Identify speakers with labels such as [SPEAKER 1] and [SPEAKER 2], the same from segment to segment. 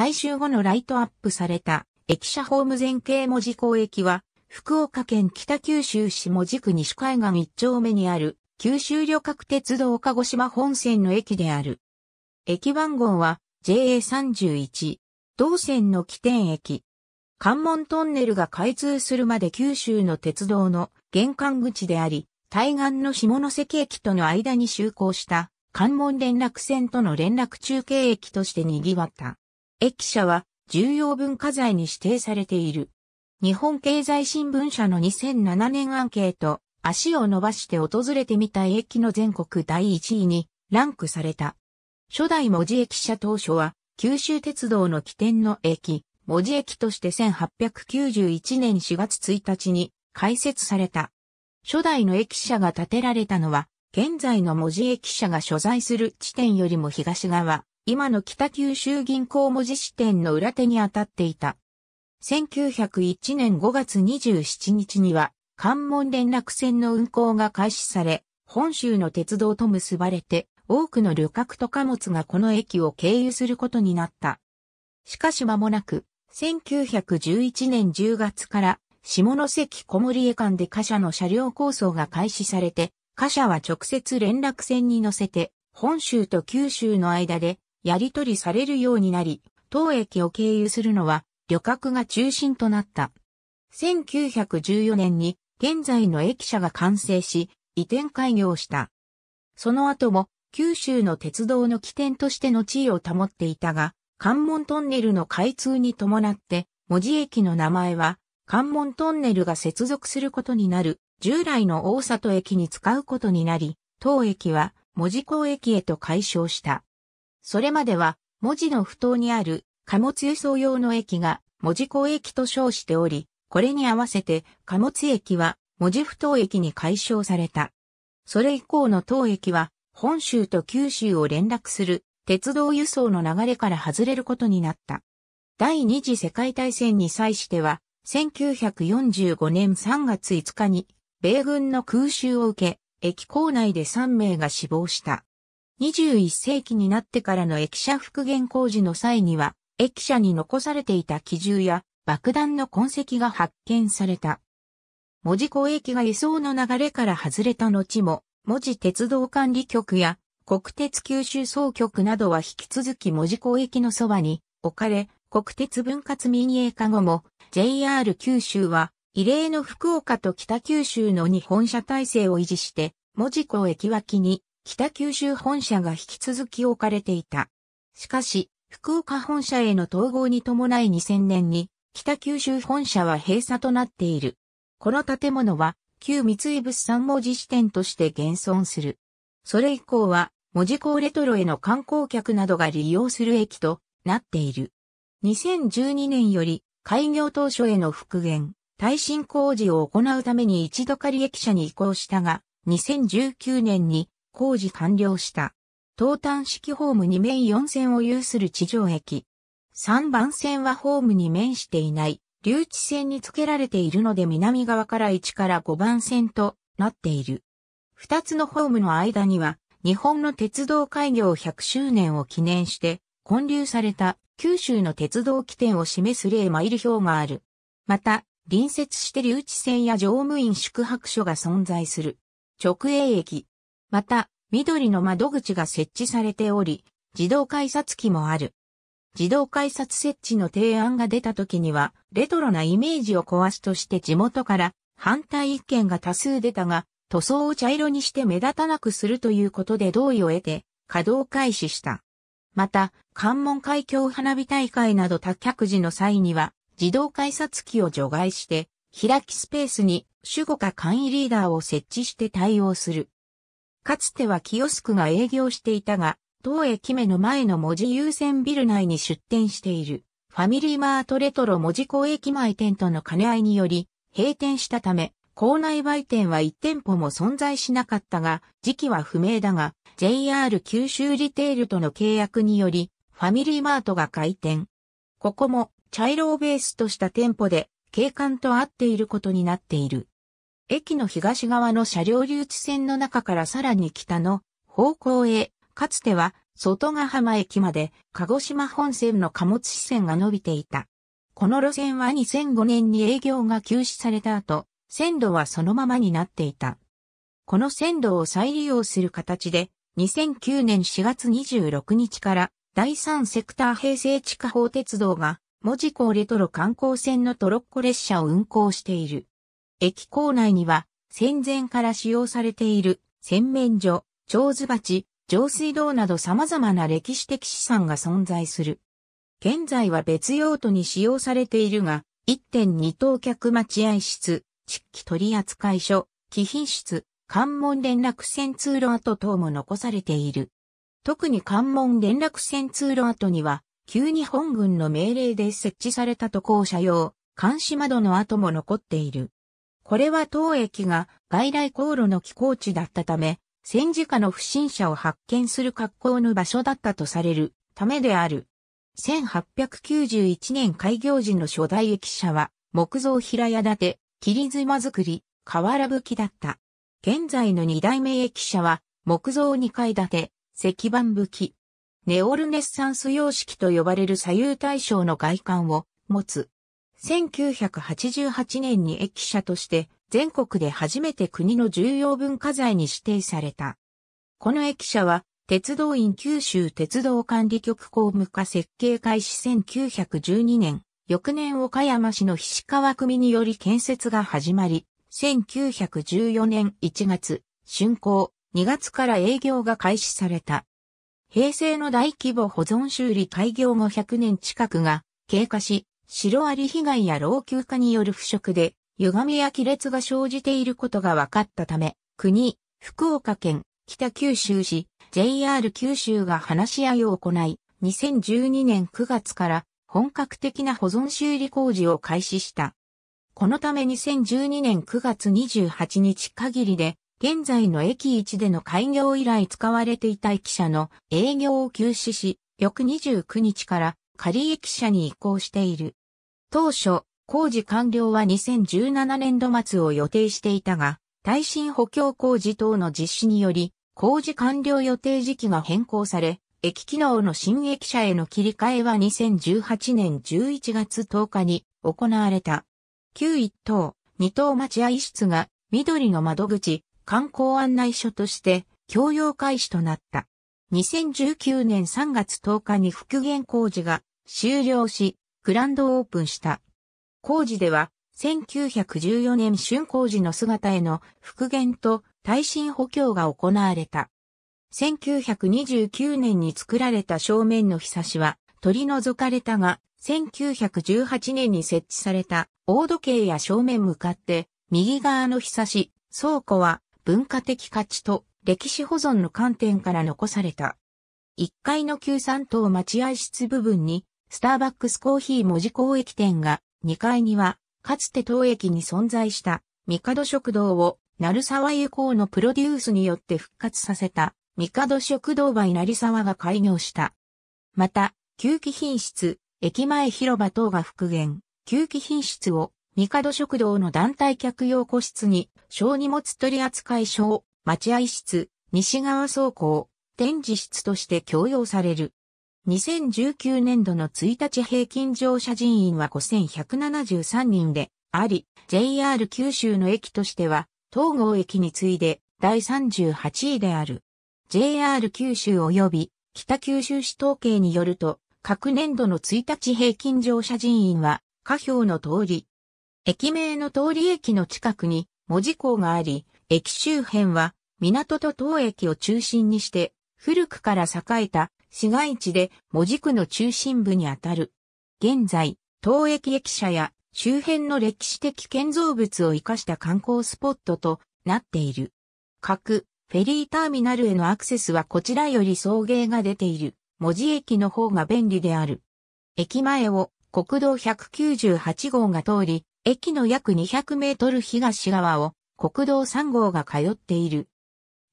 [SPEAKER 1] 改修後のライトアップされた駅舎ホーム前景文字港駅は、福岡県北九州市門司区西海岸一丁目にある九州旅客鉄道鹿児島本線の駅である。駅番号は JA31、同線の起点駅。関門トンネルが開通するまで九州の鉄道の玄関口であり、対岸の下関駅との間に就航した関門連絡船との連絡中継駅として賑わった。駅舎は重要文化財に指定されている。日本経済新聞社の2007年アンケート、足を伸ばして訪れてみたい駅の全国第1位にランクされた。初代文字駅舎当初は九州鉄道の起点の駅、文字駅として1891年4月1日に開設された。初代の駅舎が建てられたのは、現在の文字駅舎が所在する地点よりも東側、今の北九州銀行文字支店の裏手に当たっていた。1901年5月27日には、関門連絡船の運行が開始され、本州の鉄道と結ばれて、多くの旅客と貨物がこの駅を経由することになった。しかし間もなく、1911年10月から、下関小森江間で貨車の車両構想が開始されて、貨車は直接連絡船に乗せて、本州と九州の間でやり取りされるようになり、当駅を経由するのは旅客が中心となった。1914年に現在の駅舎が完成し、移転開業した。その後も九州の鉄道の起点としての地位を保っていたが、関門トンネルの開通に伴って、文字駅の名前は関門トンネルが接続することになる従来の大里駅に使うことになり、当駅は文字港駅へと解消した。それまでは、文字の不当にある貨物輸送用の駅が文字港駅と称しており、これに合わせて貨物駅は文字不当駅に解消された。それ以降の当駅は本州と九州を連絡する鉄道輸送の流れから外れることになった。第二次世界大戦に際しては、1945年3月5日に米軍の空襲を受け、駅構内で3名が死亡した。21世紀になってからの駅舎復元工事の際には、駅舎に残されていた機銃や爆弾の痕跡が発見された。文字港駅が輸送の流れから外れた後も、文字鉄道管理局や国鉄九州総局などは引き続き文字港駅のそばに置かれ、国鉄分割民営化後も JR 九州は異例の福岡と北九州の日本車体制を維持して、文字港駅脇に北九州本社が引き続き置かれていた。しかし、福岡本社への統合に伴い2000年に、北九州本社は閉鎖となっている。この建物は、旧三井物産文字支店として現存する。それ以降は、文字港レトロへの観光客などが利用する駅となっている。2012年より、開業当初への復元、耐震工事を行うために一度仮駅舎に移行したが、2019年に工事完了した。東端式ホーム2面4線を有する地上駅。3番線はホームに面していない、留置線に付けられているので南側から1から5番線となっている。2つのホームの間には、日本の鉄道開業100周年を記念して、建立された九州の鉄道起点を示す例マイル表がある。また、隣接して留置線や乗務員宿泊所が存在する。直営駅、また、緑の窓口が設置されており、自動改札機もある。自動改札設置の提案が出た時には、レトロなイメージを壊すとして地元から反対意見が多数出たが、塗装を茶色にして目立たなくするということで同意を得て、稼働開始した。また、関門海峡花火大会など多客時の際には、自動改札機を除外して、開きスペースに、守護か簡易リーダーを設置して対応する。かつてはキオスクが営業していたが、当駅目の前の文字優先ビル内に出店している、ファミリーマートレトロ文字港駅前店との兼ね合いにより、閉店したため、校内売店は1店舗も存在しなかったが、時期は不明だが、JR 九州リテールとの契約により、ファミリーマートが開店。ここも、茶色をベースとした店舗で、景観と合っていることになっている。駅の東側の車両留置線の中からさらに北の方向へ、かつては外ヶ浜駅まで鹿児島本線の貨物支線が伸びていた。この路線は2005年に営業が休止された後、線路はそのままになっていた。この線路を再利用する形で、2009年4月26日から第3セクター平成地下法鉄道が、文字港レトロ観光線のトロッコ列車を運行している。駅構内には、戦前から使用されている洗面所、長図鉢、上水道など様々な歴史的資産が存在する。現在は別用途に使用されているが、1.2等客待合室、地器取扱所、貴賓室、関門連絡線通路跡等も残されている。特に関門連絡線通路跡には、急に本軍の命令で設置された渡航者用、監視窓の跡も残っている。これは当駅が外来航路の寄港地だったため、戦時下の不審者を発見する格好の場所だったとされるためである。1891年開業時の初代駅舎は、木造平屋建て、霧妻造り、瓦吹きだった。現在の二代目駅舎は、木造二階建て、石板吹き。ネオルネッサンス様式と呼ばれる左右対称の外観を持つ。1988年に駅舎として全国で初めて国の重要文化財に指定された。この駅舎は鉄道院九州鉄道管理局公務課設計開始1912年、翌年岡山市の菱川組により建設が始まり、1914年1月、竣工、2月から営業が開始された。平成の大規模保存修理開業後100年近くが経過し、白ロアリ被害や老朽化による腐食で、歪みや亀裂が生じていることが分かったため、国、福岡県、北九州市、JR 九州が話し合いを行い、2012年9月から本格的な保存修理工事を開始した。このため2012年9月28日限りで、現在の駅一での開業以来使われていた駅舎の営業を休止し、翌29日から仮駅舎に移行している。当初、工事完了は2017年度末を予定していたが、耐震補強工事等の実施により、工事完了予定時期が変更され、駅機能の新駅舎への切り替えは2018年11月10日に行われた。旧一等、二等待合室が緑の窓口、観光案内所として共用開始となった。2019年3月10日に復元工事が終了し、グランドオープンした。工事では、1914年春工事の姿への復元と耐震補強が行われた。1929年に作られた正面のひさしは取り除かれたが、1918年に設置された大時計や正面向かって右側のひさし、倉庫は文化的価値と歴史保存の観点から残された。1階の旧三等待合室部分にスターバックスコーヒー文字公益店が2階には、かつて当駅に存在した、角食堂を、鳴沢湯うのプロデュースによって復活させた、角食堂バイ鳴沢が開業した。また、旧機品質、駅前広場等が復元、旧機品質を、角食堂の団体客用個室に、小荷物取扱所、待合室、西側倉庫、展示室として共用される。2019年度の1日平均乗車人員は5173人であり、JR 九州の駅としては、東郷駅に次いで第38位である。JR 九州及び北九州市統計によると、各年度の1日平均乗車人員は、下表の通り。駅名の通り駅の近くに文字港があり、駅周辺は港と東駅を中心にして、古くから栄えた市街地で門司区の中心部にあたる。現在、東駅駅舎や周辺の歴史的建造物を活かした観光スポットとなっている。各フェリーターミナルへのアクセスはこちらより送迎が出ている、門司駅の方が便利である。駅前を国道198号が通り、駅の約200メートル東側を国道3号が通っている。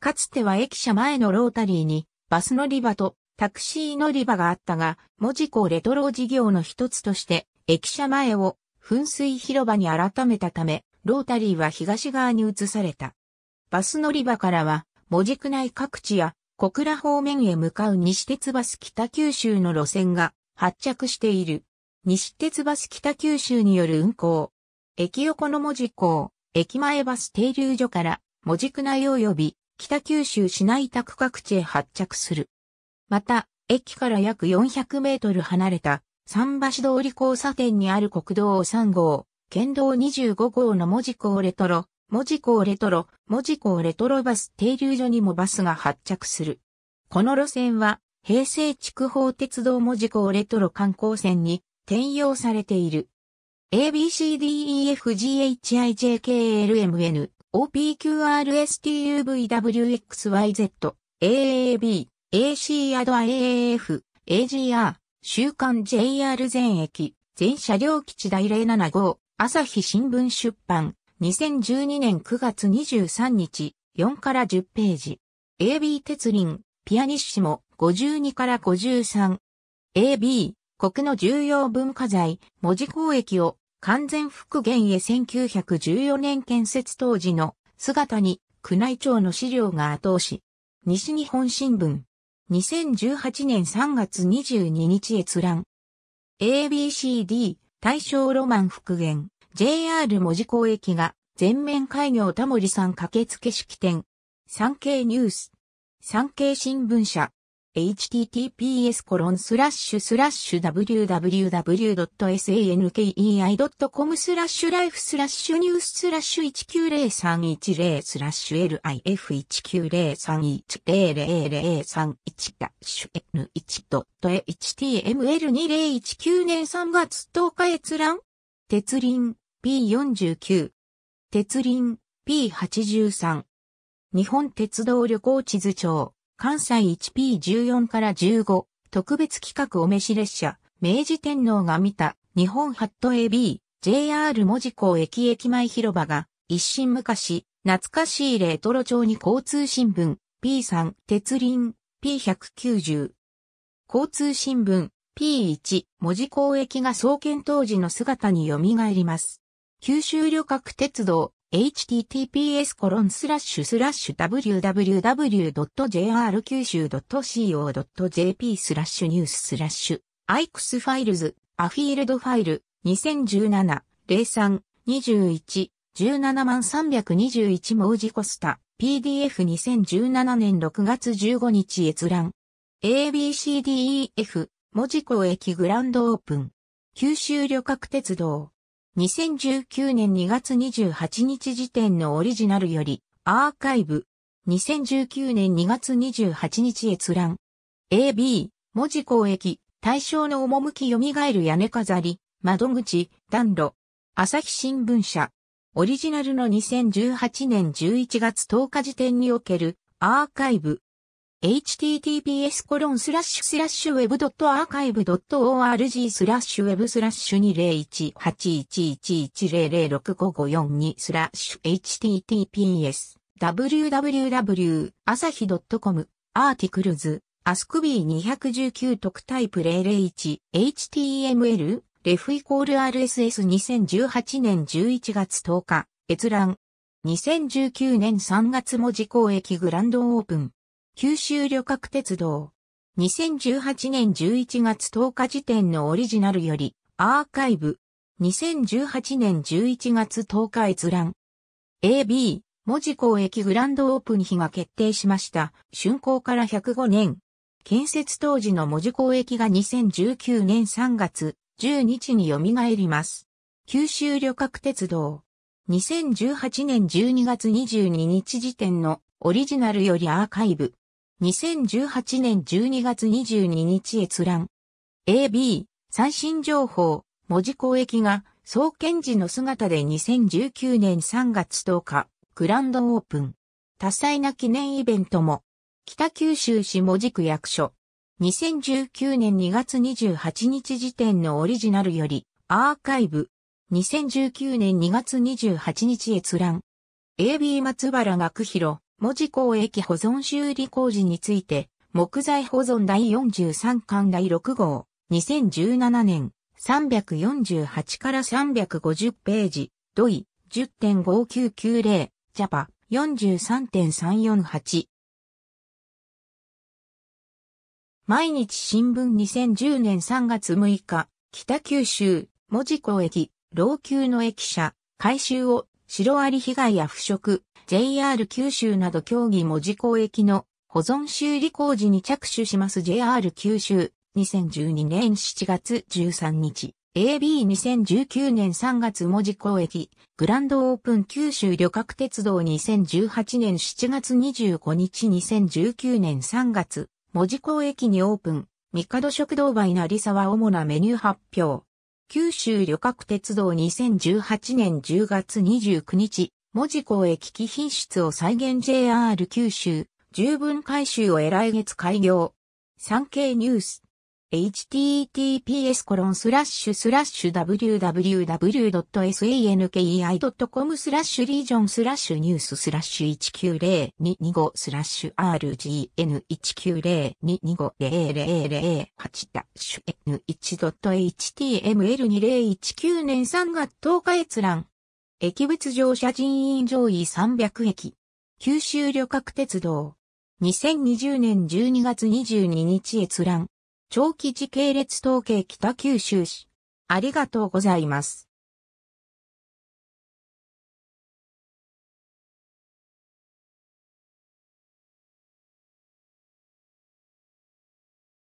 [SPEAKER 1] かつては駅舎前のロータリーにバス乗り場とタクシー乗り場があったが、文字港レトロ事業の一つとして、駅舎前を噴水広場に改めたため、ロータリーは東側に移された。バス乗り場からは、文字区内各地や小倉方面へ向かう西鉄バス北九州の路線が発着している。西鉄バス北九州による運行。駅横の文字港、駅前バス停留所から文字区内及び北九州市内宅各地へ発着する。また、駅から約400メートル離れた、桟橋通り交差点にある国道3号、県道25号の文字港レトロ、文字港レトロ、文字港レトロバス停留所にもバスが発着する。この路線は、平成筑豊鉄道文字港レトロ観光線に転用されている。ABCDEFGHIJKLMN OPQRSTUVWXYZ AAB AC アド AAF、AGR、週刊 JR 全駅、全車両基地第075号、朝日新聞出版、2012年9月23日、4から10ページ。AB 鉄輪、ピアニッシモ、52から53。AB、国の重要文化財、文字公益を完全復元へ1914年建設当時の姿に宮内庁の資料が後押し。西日本新聞。2018年3月22日閲覧。ABCD 大正ロマン復元 JR 文字港駅が全面開業タモリさん駆け付け式典。産経ニュース。産経新聞社。https www.sankei.com スラッシュライフスラッシュニューススラッシュ190310スラッシュ LIF1903100031 ダッシュ N1.html2019 年3月10日閲覧鉄輪 P49 鉄輪 P83 日本鉄道旅行地図帳関西 1P14 から15、特別企画お召し列車、明治天皇が見た、日本ハット AB、JR 文字港駅駅前広場が、一新昔、懐かしいレトロ町に交通新聞、P3、鉄輪、P190。交通新聞、P1、文字港駅が創建当時の姿に蘇ります。九州旅客鉄道、https://www.jrkyushu.co.jp スラッシュニューススラッシュアイクスファイルズアフィールドファイル2017 03 21 17 321文ジコスタ PDF2017 年6月15日閲覧 ABCDEF 文字港駅グランドオープン九州旅客鉄道2019年2月28日時点のオリジナルより、アーカイブ。2019年2月28日閲覧。AB、文字公益、対象の趣蘇る屋根飾り、窓口、暖炉。朝日新聞社。オリジナルの2018年11月10日時点におけるアーカイブ。https コロンスラッシュスラッシュウェブドットアーカイブドット org スラッシュウェブスラッシュ2 0 1 8 1 1 1 0 0 6 5 5四二スラッシュ https www 朝日 .com アーティクルズアスクビー219特タイプ001 html レフイコール RSS2018 年11月10日閲覧2019年3月も自公駅グランドオープン九州旅客鉄道。2018年11月10日時点のオリジナルより、アーカイブ。2018年11月10日閲覧。AB、文字港駅グランドオープン日が決定しました。竣工から105年。建設当時の文字港駅が2019年3月10日に蘇ります。九州旅客鉄道。2018年12月22日時点のオリジナルよりアーカイブ。2018年12月22日閲覧。AB、最新情報、文字交易が、総研時の姿で2019年3月10日、グランドオープン。多彩な記念イベントも。北九州市文字区役所。2019年2月28日時点のオリジナルより、アーカイブ。2019年2月28日閲覧。AB 松原学弘、文字工駅保存修理工事について、木材保存第43巻第6号、2017年、348から350ページ、土井、10.5990、ジャパ、43.348。毎日新聞2010年3月6日、北九州、文字港駅、老朽の駅舎、改修を、白あり被害や腐食、JR 九州など協議文字公駅の保存修理工事に着手します JR 九州2012年7月13日 AB2019 年3月文字公駅グランドオープン九州旅客鉄道2018年7月25日2019年3月文字公駅にオープン三角食堂バイサは主なメニュー発表九州旅客鉄道2018年10月29日文字港駅機品質を再現 JR 九州、十分回収を来月開業。産経ニュース。https コロンスラッシュスラッシュ w w w s a n k i c o m スラッシュリージョンスラッシュニューススラッシュ190225スラッシュ rgn1902250008 ダッシュ n1.html2019 年3月10日閲覧駅別乗車人員上位300駅。九州旅客鉄道。2020年12月22日閲覧。長期時系列統計北九州市。ありがとうございます。